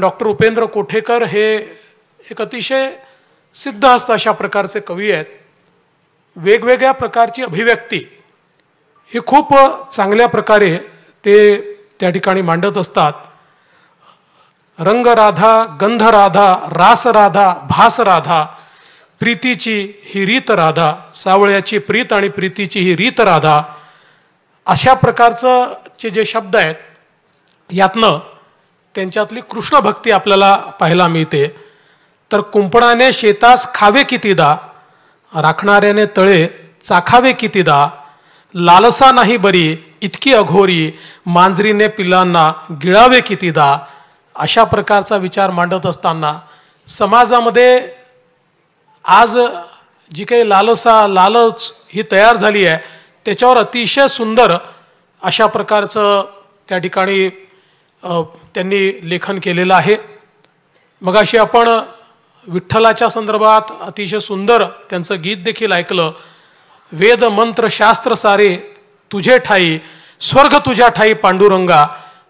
doctor Upendra Kothekar हे एक अतिशय सिद्ध सिद्धहस्त अशा प्रकारचे कवी आहेत वेगवेगळ्या प्रकारची अभिव्यक्ती हे खूप चांगल्या प्रकारे ते त्या ठिकाणी मांडत असतात रंगराधा गंधराधा रासराधा भासराधा प्रीतीची ही रीत राधा सावळ्याची प्रीत आणि प्रीतीची ही रीत राधा अशा प्रकारचं जे शब्द आहेत यातनं त्यांच्यातली कृष्ण भक्ती आपल्याला पाहायला मिळते तर कुंपणाने शेतास खावे कितीदा राखणाऱ्याने तळे चाखावे कितीदा लालसा नाही बरी इतकी अघोरी मांजरीने पिलांना गिळावे कितीदा अशा प्रकारचा विचार मांडत असताना समाजामध्ये आज जी काही लालसा लालच ही तयार झाली आहे त्याच्यावर अतिशय सुंदर अशा प्रकारचं त्या ठिकाणी त्यांनी लेखन केलेलं आहे मग अशी आपण विठ्ठलाच्या संदर्भात अतिशय सुंदर त्यांचं गीत देखील ऐकलं वेद मंत्र शास्त्र सारे तुझे ठाई स्वर्ग तुझ्या ठाई पांडुरंगा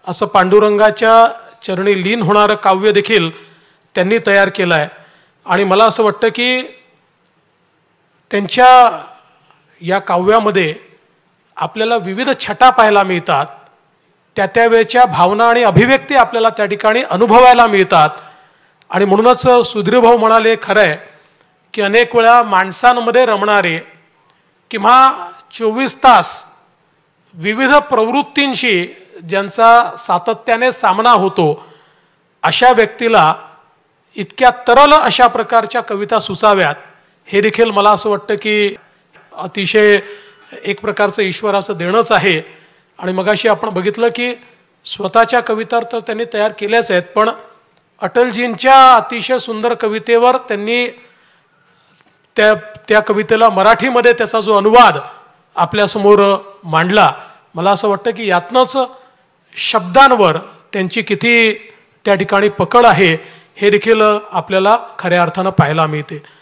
असं पांडुरंगाच्या चरणी लीन होणारं काव्य देखील त्यांनी तयार केलं आहे आणि मला असं वाटतं की त्यांच्या या काव्यामध्ये आपल्याला विविध छटा पाहायला मिळतात त्या त्यावेळच्या भावना आणि अभिव्यक्ती आपल्याला त्या ठिकाणी अनुभवायला मिळतात आणि म्हणूनच सुधीरभाऊ म्हणाले खरं आहे की अनेक वेळा माणसांमध्ये रमणारे किंवा चोवीस तास विविध प्रवृत्तींशी ज्यांचा सातत्याने सामना होतो अशा व्यक्तीला इतक्या तरल अशा प्रकारच्या कविता सुचाव्यात हे देखील मला असं वाटतं की अतिशय एक प्रकारचं ईश्वराचं देणंच आहे आणि मगाशी आपण बघितलं की स्वतःच्या कविता तर त्यांनी तयार केल्याच आहेत पण अटलजींच्या अतिशय सुंदर कवितेवर त्यांनी त्या त्या कवितेला मराठीमध्ये त्याचा जो अनुवाद आपल्यासमोर मांडला मला असं वाटतं की यातनंच शब्दांवर त्यांची किती त्या ठिकाणी पकड आहे हे देखील आपल्याला खऱ्या अर्थानं पाहायला मिळते